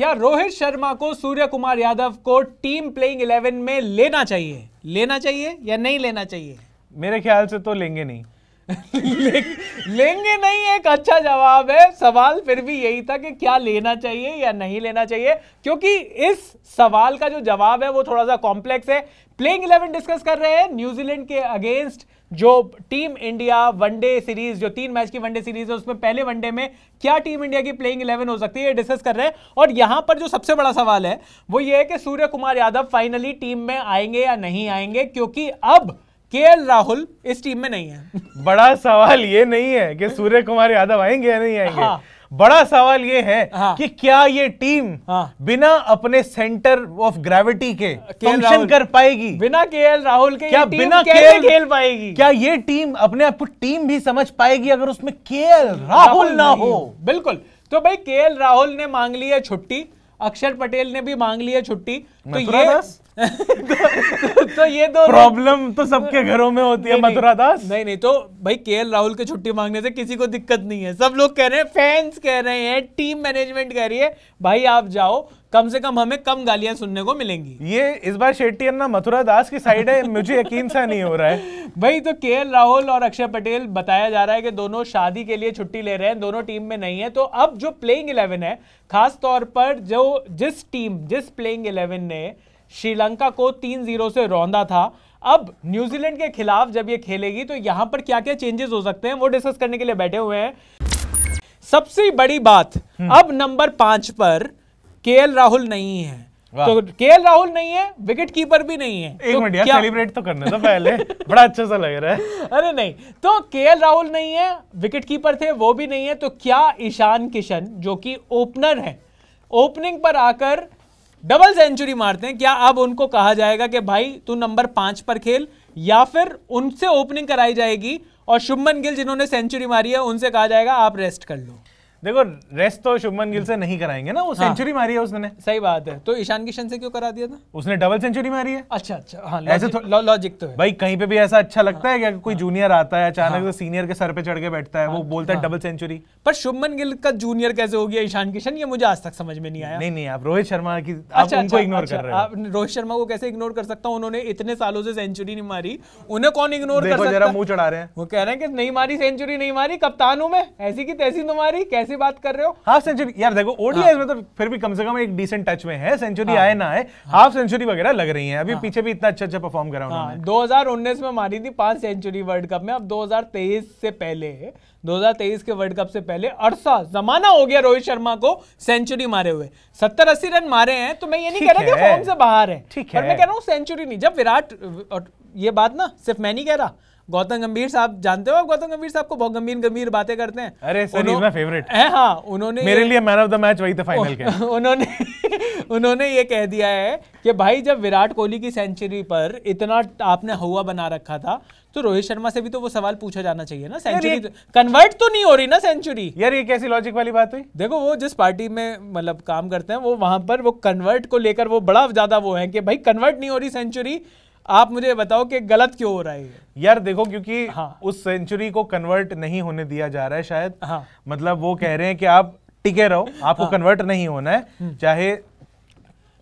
क्या रोहित शर्मा को सूर्य कुमार यादव को टीम प्लेइंग इलेवन में लेना चाहिए लेना चाहिए या नहीं लेना चाहिए मेरे ख्याल से तो लेंगे नहीं ले, लेंगे नहीं एक अच्छा जवाब है सवाल फिर भी यही था कि क्या लेना चाहिए या नहीं लेना चाहिए क्योंकि इस सवाल का जो जवाब है वो थोड़ा सा कॉम्प्लेक्स है प्लेइंग इलेवन डिस्कस कर रहे हैं न्यूजीलैंड के अगेंस्ट जो टीम इंडिया वनडे सीरीज जो तीन मैच की वनडे सीरीज है उसमें पहले वनडे में क्या टीम इंडिया की प्लेइंग इलेवन हो सकती है ये डिस्कस कर रहे हैं और यहां पर जो सबसे बड़ा सवाल है वो ये है कि सूर्य कुमार यादव फाइनली टीम में आएंगे या नहीं आएंगे क्योंकि अब के राहुल इस टीम में नहीं है बड़ा सवाल ये नहीं है कि सूर्य कुमार यादव आएंगे या नहीं आएंगे हाँ। बड़ा सवाल ये है हाँ। कि क्या ये टीम हाँ। बिना अपने सेंटर ऑफ ग्रेविटी के फंक्शन कर पाएगी बिना के एल राहुल के क्या बिना खेल खेल पाएगी क्या ये टीम अपने आप को टीम भी समझ पाएगी अगर उसमें के एल राहुल ना हो बिल्कुल तो भाई के एल राहुल ने मांग ली है छुट्टी अक्षर पटेल ने भी मांग ली है छुट्टी तो ये तो, तो ये दो प्रॉब्लम तो सबके घरों में होती है मथुरा दास नहीं नहीं तो भाई के राहुल के छुट्टी मांगने से किसी को दिक्कत नहीं है सब लोग कह रहे हैं फैंस कह रहे हैं टीम मैनेजमेंट कह रही है भाई आप जाओ कम से कम हमें कम गालियां सुनने को मिलेंगी ये इस बार शेट्टी अन्ना मथुरा दास की साइड है मुझे यकीन सा नहीं हो रहा है भाई तो के राहुल और अक्षय पटेल बताया जा रहा है कि दोनों शादी के लिए छुट्टी ले रहे हैं दोनों टीम में नहीं है तो अब जो प्लेइंग इलेवन है खास तौर पर जो जिस टीम जिस प्लेइंग इलेवन ने श्रीलंका को तीन जीरो से रौंदा था अब न्यूजीलैंड के खिलाफ जब ये खेलेगी तो यहां पर क्या क्या चेंजेस हो सकते हैं वो डिस्कस करने के लिए बैठे हुए हैं सबसे बड़ी बात हम्म। अब नंबर पांच पर के राहुल नहीं है तो के राहुल नहीं है विकेट कीपर भी नहीं है एक तो मिनट क्या सेलिब्रेट तो करने था पहले बड़ा अच्छा सा लग रहा है अरे नहीं तो के राहुल नहीं है विकेट कीपर थे वो भी नहीं है तो क्या ईशान किशन जो कि ओपनर है ओपनिंग पर आकर डबल सेंचुरी मारते हैं क्या अब उनको कहा जाएगा कि भाई तू नंबर पांच पर खेल या फिर उनसे ओपनिंग कराई जाएगी और शुभमन गिल जिन्होंने सेंचुरी मारी है उनसे कहा जाएगा आप रेस्ट कर लो देखो रेस्ट तो शुभमन गिल से नहीं कराएंगे ना वो हाँ। सेंचुरी मारी है उसने सही बात है तो ईशान किशन से क्यों करा दिया था उसने डबल सेंचुरी मारी है अच्छा अच्छा हाँ, ऐसे लॉजिक तो है भाई कहीं पे भी ऐसा अच्छा लगता हाँ, है क्या कोई हाँ, जूनियर आता है अचानक हाँ, तो सीनियर के सर पे चढ़ के बैठता है हाँ, वो बोलता है डबल हाँ। सेंचुरी पर शुभमन गिल का जूनियर कैसे हो गया ईशान किशन ये मुझे आज तक समझ में नहीं आया नहीं नहीं आप रोहित शर्मा की अच्छा, उनको इग्नोर अच्छा, अच्छा। कर रहे हैं रोहित शर्मा को कैसे इग्नोर कर सकता हूँ उन्होंने इतने सालों से सेंचुरी नहीं मारी उन्हें कौन इग्नोर कर सकता मुंह चढ़ा रहे हैं वो कह रहे हैं कि नहीं मारी सेंचुरी नहीं मारी कप्तान हूँ मैं ऐसी की तैसी तुम्हारी कैसे ऐसी बात कर रहे हो हाफ सेंचुरी यार देखो ओडीआई हाँ। में तो फिर भी कम से कम एक डिसेंट टच में है सेंचुरी हाँ। आए ना आए हाफ सेंचुरी वगैरह लग रही है अभी हाँ। पीछे भी इतना अच्छा अच्छा परफॉर्म करा उन्होंने उन्नीस में मारी थी पांच सेंचुरी वर्ल्ड कप में अब दो से पहले दो के वर्ल्ड कप से पहले अड़सा जमाना हो गया रोहित शर्मा को सेंचुरी मारे हुए सत्तर अस्सी रन मारे हैं तो मैं ये नहीं कह रहा कि फॉर्म से बाहर है ठीक है मैं कह रहा हूँ सेंचुरी नहीं जब विराट ये बात ना सिर्फ मैं नहीं कह रहा गौतम गंभीर साहब जानते हो आप गौतम गंभीर साहब को बहुत गंभीर गंभीर बातें करते हैं अरे सर इज माय फेवरेट है हाँ उन्होंने मेरे लिए मैन ऑफ द मैच वही था फाइनल के उन्होंने उन्होंने ये कह दिया है कि भाई जब विराट कोहली की सेंचुरी पर इतना आपने हुआ बना रखा था तो रोहित शर्मा से भी तो वो सवाल पूछा जाना चाहिए ना सेंचुरी तो, कन्वर्ट तो नहीं हो रही ना सेंचुरी यार ये कैसी लॉजिक वाली बात हुई देखो वो जिस पार्टी में मतलब काम करते हैं वो वहां पर वो कन्वर्ट को लेकर वो बड़ा ज्यादा वो है कि भाई कन्वर्ट नहीं हो रही सेंचुरी आप मुझे बताओ कि गलत क्यों हो रहा है यार देखो क्योंकि हाँ। उस सेंचुरी को कन्वर्ट नहीं होने दिया जा रहा है शायद हाँ। मतलब वो कह रहे हैं कि आप टिके रहो आपको हाँ। कन्वर्ट नहीं होना है हम्म। चाहे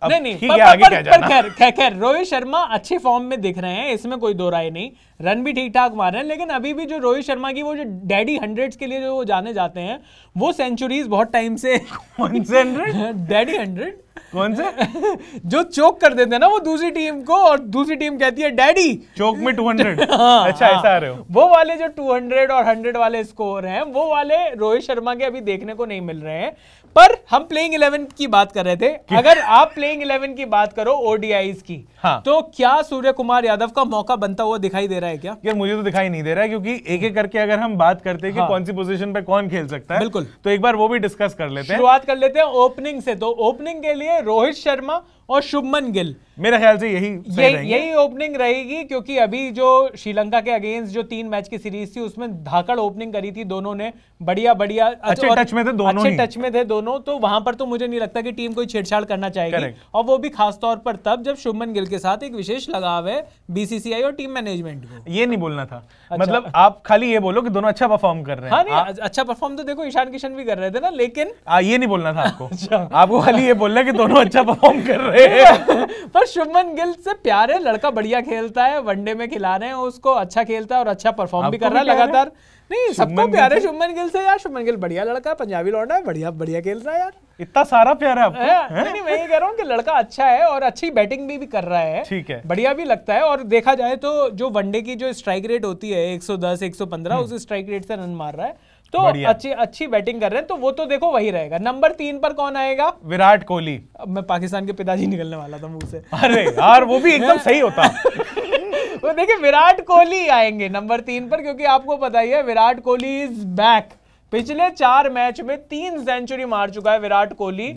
नहीं नहीं पर, पर, पर, पर खैर खैर रोहित शर्मा अच्छे फॉर्म में दिख रहे हैं इसमें कोई दो राय नहीं रन भी ठीक ठाक मार रहे हैं लेकिन अभी भी जो रोहित शर्मा की वो जो डैडी हंड्रेड्स के लिए जो वो जाने जाते हैं वो सेंचुरीज बहुत टाइम से डैडी हंड्रेड कौन से जो चोक कर देते हैं ना वो दूसरी टीम को और दूसरी टीम कहती है डैडी चोक में टू हंड्रेड हाँ, हाँ। अच्छा ऐसा आ रहे हो वो वाले जो टू हंड्रेड और हंड्रेड वाले स्कोर हैं वो वाले रोहित शर्मा के अभी देखने को नहीं मिल रहे हैं पर हम प्लेइंग इलेवन की बात कर रहे थे अगर आप प्लेइंग इलेवन की बात करो ओडीआई की हाँ। तो क्या सूर्य कुमार यादव का मौका बनता हुआ दिखाई दे रहा है क्या यार मुझे तो दिखाई नहीं दे रहा है क्योंकि एक एक करके अगर हम बात करते हैं हाँ। कि कौन सी पोजीशन पे कौन खेल सकता है बिल्कुल तो एक बार वो भी डिस्कस कर लेते हैं शुरुआत कर लेते हैं ओपनिंग से तो ओपनिंग के लिए रोहित शर्मा और शुभमन गिल मेरे ख्याल से यही यही यही ओपनिंग रहेगी क्योंकि अभी जो श्रीलंका के अगेंस्ट जो तीन मैच की सीरीज थी उसमें धाकड़ ओपनिंग करी थी दोनों ने बढ़िया बढ़िया अच्छे टच अच्छा, में थे दोनों अच्छे टच में थे दोनों तो वहां पर तो मुझे नहीं लगता कि टीम कोई छेड़छाड़ करना चाहेगी और वो भी खासतौर पर तब जब शुभमन गिल के साथ एक विशेष लगाव है बीसीसीआई और टीम मैनेजमेंट को ये नहीं बोलना था अच्छा। मतलब आप खाली ये बोलो कि दोनों अच्छा परफॉर्म कर रहे हैं हाँ अच्छा परफॉर्म तो देखो ईशान किशन भी कर रहे थे ना लेकिन ये नहीं बोलना था आपको अच्छा। आपको खाली ये बोलना की दोनों अच्छा परफॉर्म कर रहे हैं पर शुभमन गिल से प्यार है लड़का बढ़िया खेलता है वनडे में खिला रहे हैं उसको अच्छा खेलता है और अच्छा परफॉर्म भी कर रहा है लगातार नहीं सबको प्यार है शुभमन गिल से यार शुभमन गिल बढ़िया लड़का पंजाबी लौटा है बढ़िया बढ़िया खेल रहा है यार इतना सारा प्यार है आपको नहीं, नहीं मैं ये कह रहा हूँ कि लड़का अच्छा है और अच्छी बैटिंग भी, भी कर रहा है ठीक है बढ़िया भी लगता है और देखा जाए तो जो वनडे की जो स्ट्राइक रेट होती है 110 115 हम्म। उस स्ट्राइक रेट से रन मार रहा है तो अच्छी अच्छी बैटिंग कर रहे हैं तो वो तो देखो वही रहेगा नंबर तीन पर कौन आएगा विराट कोहली अब मैं पाकिस्तान के पिताजी निकलने वाला था मुंह से अरे यार वो भी एकदम सही होता वो देखिए विराट कोहली आएंगे नंबर तीन पर क्योंकि आपको पता ही है विराट कोहली इज बैक पिछले चार मैच में तीन सेंचुरी मार चुका है विराट कोहली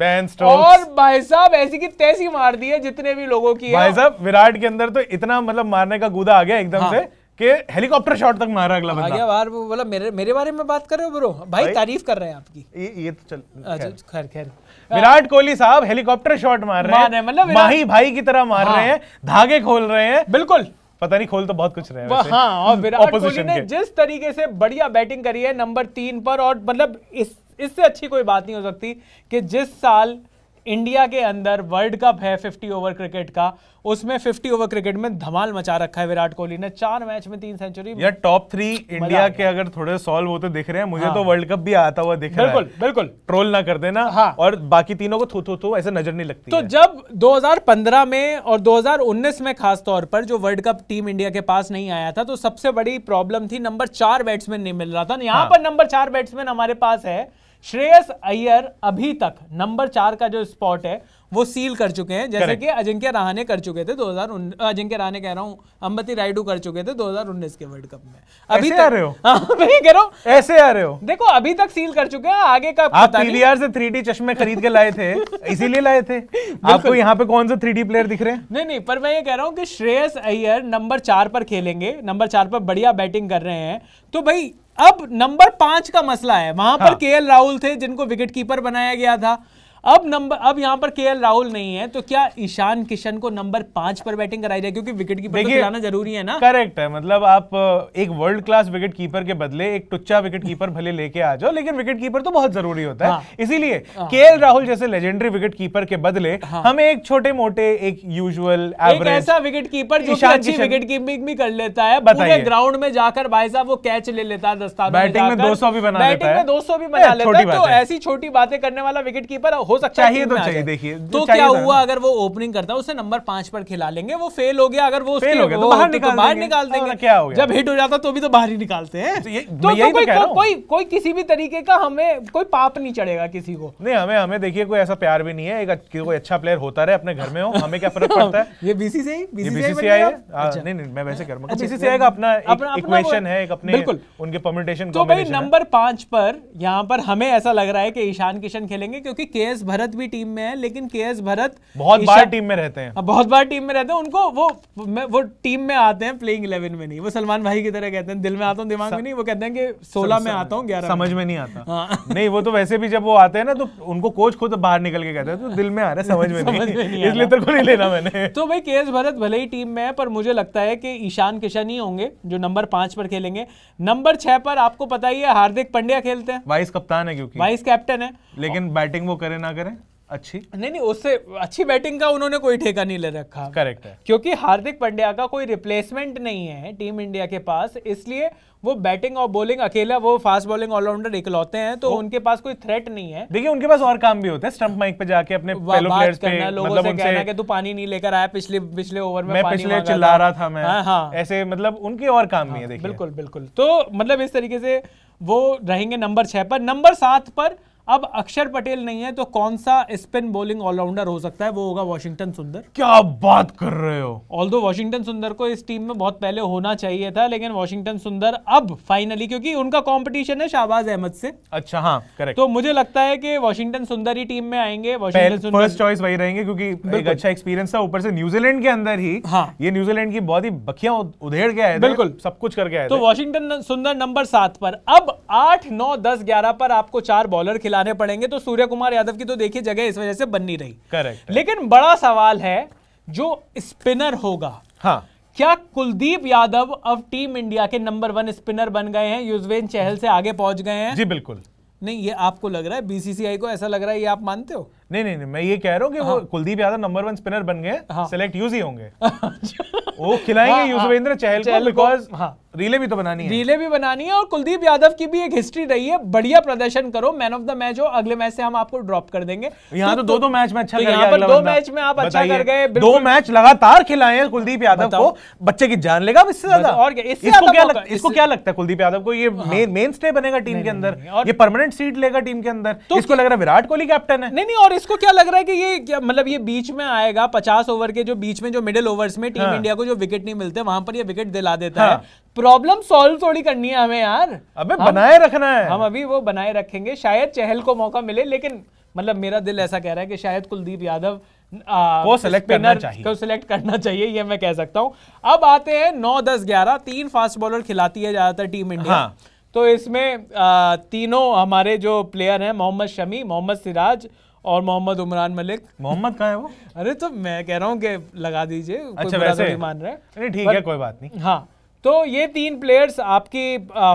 और भाई साहब ऐसी की तैसी मार दी है जितने भी लोगों की भाई साहब विराट के अंदर तो इतना मतलब मारने का गुदा आ गया एकदम हाँ। से कि हेलीकॉप्टर शॉट तक मारा अगला बंदा आगे बार बोला मेरे मेरे बारे में बात कर रहे हो ब्रो भाई, भाई तारीफ कर रहे हैं आपकी ये ये तो चल खैर खैर विराट कोहली साहब हेलीकॉप्टर शॉट मार रहे हैं मतलब माही भाई की तरह मार रहे हाँ। हैं धागे खोल रहे हैं बिल्कुल पता नहीं खोल तो बहुत कुछ रहे हैं हाँ और विराट कोहली ने जिस तरीके से बढ़िया बैटिंग करी है नंबर तीन पर और मतलब इस इससे अच्छी कोई बात नहीं हो सकती कि जिस साल इंडिया के अंदर वर्ल्ड कप है 50 ओवर क्रिकेट का उसमें 50 ओवर क्रिकेट में धमाल मचा रखा है विराट कोहली ने चार मैच में तीन सेंचुरी या टॉप थ्री इंडिया के अगर थोड़े सॉल्व होते दिख रहे हैं मुझे तो हाँ। तो वर्ल्ड कप भी आता हुआ दिख बिल्कुल, रहा है बिल्कुल बिल्कुल ट्रोल ना कर देना हाँ और बाकी तीनों को थू थू थू ऐसे नजर नहीं लगती तो है। जब दो में और दो में खासतौर पर जो वर्ल्ड कप टीम इंडिया के पास नहीं आया था तो सबसे बड़ी प्रॉब्लम थी नंबर चार बैट्समैन नहीं मिल रहा था यहाँ हाँ। पर नंबर चार बैट्समैन हमारे पास है श्रेयस अय्यर अभी तक नंबर चार का जो स्पॉट है वो सील कर चुके हैं जैसे कि अजिंक्य रहाने कर चुके थे हजार अजिंक्य रहाने कह रहा हूँ अंबती राइडू कर चुके थे उन्नीस के वर्ल्ड कप में अभी आ रहे हो मैं हाँ, कह रहा हूँ ऐसे आ रहे हो देखो अभी तक सील कर चुके हैं आगे का आप पीवीआर से थ्री चश्मे खरीद के लाए थे इसीलिए लाए थे आपको यहाँ पे कौन सा थ्री प्लेयर दिख रहे हैं नहीं नहीं पर मैं ये कह रहा हूँ कि श्रेयस अय्यर नंबर चार पर खेलेंगे नंबर चार पर बढ़िया बैटिंग कर रहे हैं तो भाई अब नंबर पांच का मसला है वहां पर के हाँ। राहुल थे जिनको विकेट कीपर बनाया गया था अब नंबर अब यहाँ पर के राहुल नहीं है तो क्या ईशान किशन को नंबर पांच पर बैटिंग कराई जाए क्योंकि विकेट कीपर लाना जरूरी है ना करेक्ट है मतलब आप एक वर्ल्ड क्लास विकेट कीपर के बदले एक टुच्चा विकेट कीपर भले लेके आ जाओ लेकिन विकेट कीपर तो बहुत जरूरी होता है हाँ। इसीलिए के हाँ। राहुल जैसे लेजेंडरी विकेट कीपर के बदले हाँ। हमें एक छोटे मोटे एक यूजल ऐसा विकेट कीपर विकेट कीपिंग भी कर लेता है पूरे ग्राउंड में जाकर भाई साहब वो कैच ले लेता है दस्तार बैटिंग में 200 भी बना लेता है बैटिंग में भी बना लेता है तो ऐसी छोटी बातें करने वाला विकेट कीपर हो सकता चाहिए तो, तो चाहिए देखिए तो क्या हुआ अगर वो ओपनिंग करता है उसे नंबर पांच पर खिला लेंगे वो फेल हो गया अगर वो फेल हो गया तो बाहर तो निकाल बाहर निकाल हाँ, देंगे मतलब क्या हो जब हिट हो जाता तो भी तो बाहर ही निकालते हैं तो, तो कोई कोई किसी भी तरीके का हमें कोई पाप नहीं चढ़ेगा किसी को नहीं हमें हमें देखिए कोई ऐसा प्यार भी नहीं है एक कोई अच्छा प्लेयर होता रहे अपने घर में हो हमें क्या फर्क पड़ता है ये बीसीसीआई हाँ, अच्छा। नहीं नहीं मैं वैसे अच्छा, करूंगा बीसीसीआई अच्छा, का अपना इक्वेशन है एक अपने उनके परम्यूटेशन तो भाई नंबर पांच पर यहाँ पर हमें ऐसा लग रहा है कि ईशान किशन खेलेंगे क्योंकि के भरत भी टीम में है लेकिन के एस भरत बहुत बार टीम में रहते हैं हाँ, बहुत बार टीम में रहते हैं उनको वो वो टीम में आते हैं प्लेइंग इलेवन में नहीं वो सलमान भाई की तरह कहते हैं दिल में आता हूँ दिमाग में नहीं वो कहते हैं कि सोलह में आता हूँ ग्यारह समझ में नहीं आता हाँ। नहीं वो तो वैसे भी जब वो आते हैं ना तो उनको कोच खुद बाहर निकल के कहते हैं तो दिल में आ रहा है समझ में नहीं इसलिए तो नहीं लेना मैंने तो भाई के एस भरत भले ही टीम में है पर मुझे लगता है कि ईशान किशन ही होंगे जो नंबर पांच पर खेलेंगे नंबर छह पर आपको पता ही है हार्दिक पंड्या खेलते हैं वाइस कप्तान है क्योंकि वाइस कैप्टन है लेकिन बैटिंग वो करे ना ना करें अच्छी नहीं नहीं उससे अच्छी बैटिंग का उन्होंने कोई ठेका नहीं ले रखा करेक्ट है क्योंकि हार्दिक पंड्या का कोई रिप्लेसमेंट नहीं है टीम इंडिया के पास इसलिए वो बैटिंग और बॉलिंग अकेला वो फास्ट बॉलिंग ऑलराउंडर इकलौते हैं तो उनके पास कोई थ्रेट नहीं है देखिए उनके पास और काम भी होते हैं स्टंप माइक पे जाके अपने फेलो प्लेयर्स पे लोगों मतलब से कहना कि तू पानी नहीं लेकर आया पिछले पिछले ओवर में मैं पिछले चिल्ला रहा था मैं हाँ, हाँ। ऐसे मतलब उनके और काम भी है हाँ, देखिए बिल्कुल बिल्कुल तो मतलब इस तरीके से वो रहेंगे नंबर छह पर नंबर सात पर अब अक्षर पटेल नहीं है तो कौन सा स्पिन बॉलिंग ऑलराउंडर हो सकता है वो होगा वॉशिंगटन सुंदर क्या बात कर रहे हो ऑल दो वॉशिंगटन सुंदर को इस टीम में बहुत पहले होना चाहिए था लेकिन वॉशिंगटन सुंदर अब फाइनली क्योंकि उनका कॉम्पिटिशन है शाहबाज अहमद से अच्छा हाँ करेक्ट तो मुझे लगता है कि वॉशिंगटन सुंदर ही टीम में आएंगे फर्स्ट चॉइस वही रहेंगे क्योंकि एक अच्छा एक्सपीरियंस था ऊपर से न्यूजीलैंड के अंदर ही हाँ ये न्यूजीलैंड की बहुत ही बखिया उधेड़ के आए बिल्कुल सब कुछ करके आए तो वॉशिंगटन सुंदर नंबर सात पर अब आठ नौ दस ग्यारह पर आपको चार बॉलर खिलाने पड़ेंगे तो सूर्य कुमार यादव की तो देखिए जगह इस वजह से बन नहीं रही करेक्ट लेकिन बड़ा सवाल है जो स्पिनर होगा हाँ क्या कुलदीप यादव अब टीम इंडिया के नंबर वन स्पिनर बन गए हैं युजवेन चहल से आगे पहुंच गए हैं जी बिल्कुल नहीं ये आपको लग रहा है बीसीसीआई को ऐसा लग रहा है ये आप मानते हो नहीं नहीं मैं ये कह रहा हूँ कि वो हाँ। Kuldeep Yadav number one spinner बन गए सेलेक्ट हाँ। यूज ही होंगे अच्छा। वो खिलाएंगे हाँ, युजवेंद्र चहल को बिकॉज रीले भी तो बनानी है रीले भी बनानी है और कुलदीप यादव की भी एक हिस्ट्री रही है बढ़िया प्रदर्शन करो मैन ऑफ द मैच हो अगले मैच से हम आपको ड्रॉप कर देंगे तो यहाँ तो, तो दो दो मैच में अच्छा तो यहाँ पर दो मैच में आप अच्छा कर गए दो मैच लगातार खिलाए हैं कुलदीप यादव को बच्चे की जान लेगा इससे ज्यादा और इसको क्या लगता है कुलदीप यादव को ये मेन स्टे बनेगा टीम के अंदर ये परमानेंट सीट लेगा टीम के अंदर तो इसको लग रहा है विराट कोहली कैप्टन है नहीं नहीं और इसको क्या लग रहा है कि ये मतलब ये बीच में आएगा पचास ओवर के जो बीच में जो मिडिल ओवर्स में टीम हाँ। इंडिया को जो विकेट नहीं मिलते वहां पर ये विकेट दिला देता हाँ। है प्रॉब्लम सॉल्व थोड़ी करनी है हमें यार अबे बनाए रखना है हम अभी वो बनाए रखेंगे शायद चहल को मौका मिले लेकिन मतलब मेरा दिल ऐसा कह रहा है कि शायद कुलदीप यादव आ, को सिलेक्ट करना चाहिए को सिलेक्ट करना चाहिए ये मैं कह सकता हूं अब आते हैं नौ दस ग्यारह तीन फास्ट बॉलर खिलाती है ज्यादातर टीम इंडिया हाँ। तो इसमें तीनों हमारे जो प्लेयर हैं मोहम्मद शमी मोहम्मद सिराज और मोहम्मद उमरान मलिक मोहम्मद कहा है वो अरे तो मैं कह रहा हूँ कि लगा दीजिए अच्छा तो वैसे मान रहा है अरे ठीक है कोई बात नहीं हाँ तो ये तीन प्लेयर्स आपकी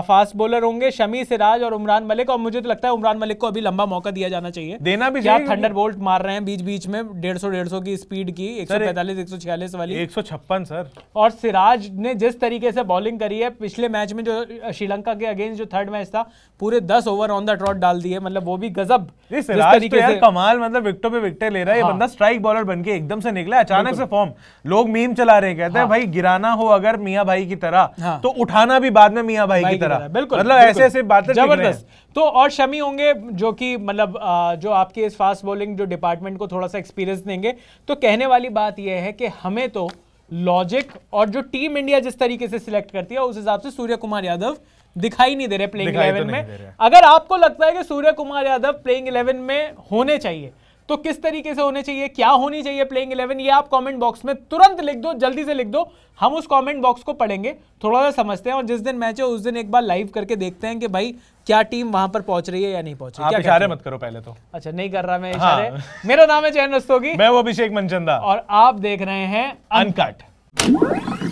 फास्ट बॉलर होंगे शमी सिराज और उमरान मलिक और मुझे तो लगता है उमरान मलिक को अभी लंबा मौका दिया जाना चाहिए देना भी चाहिए थंडर बोल्ट मार रहे हैं बीच बीच में डेढ़ सौ डेढ़ सौ की स्पीड की एक सौ पैंतालीस एक सौ छियालीस वाली एक सौ छप्पन सर और सिराज ने जिस तरीके से बॉलिंग करी है पिछले मैच में जो श्रीलंका के अगेंस्ट जो थर्ड मैच था पूरे दस ओवर ऑन द ट्रॉट डाल दिए मतलब वो भी गजब तो कमाल मतलब विकटों पे विकटे ले रहा है ये हाँ। बंदा स्ट्राइक बॉलर बन के एकदम से निकला अचानक से फॉर्म लोग मीम चला रहे हैं कहते हैं हाँ। भाई गिराना हो अगर मियाँ भाई की तरह करा हाँ। तो उठाना भी बाद में मियां भाई, भाई की तरह बिल्कुल मतलब ऐसे ऐसे बातें जबरदस्त तो और शमी होंगे जो कि मतलब जो आपके इस फास्ट बॉलिंग जो डिपार्टमेंट को थोड़ा सा एक्सपीरियंस देंगे तो कहने वाली बात यह है कि हमें तो लॉजिक और जो टीम इंडिया जिस तरीके से सिलेक्ट करती है उस हिसाब से सूर्य कुमार यादव दिखाई नहीं दे रहे प्लेइंग तो इलेवन में अगर आपको लगता है कि सूर्य कुमार यादव प्लेइंग इलेवन में होने चाहिए तो किस तरीके से होने चाहिए क्या होनी चाहिए प्लेइंग इलेवन ये आप कमेंट बॉक्स में तुरंत लिख दो जल्दी से लिख दो हम उस कमेंट बॉक्स को पढ़ेंगे थोड़ा सा समझते हैं और जिस दिन मैच है उस दिन एक बार लाइव करके देखते हैं कि भाई क्या टीम वहां पर पहुंच रही है या नहीं पहुंच रही है इशारे मत करो पहले तो अच्छा नहीं कर रहा मैं हाँ। इशारे मेरा नाम है चैन रस्तोगी मैं वो अभिषेक मनचंदा और आप देख रहे हैं अनकट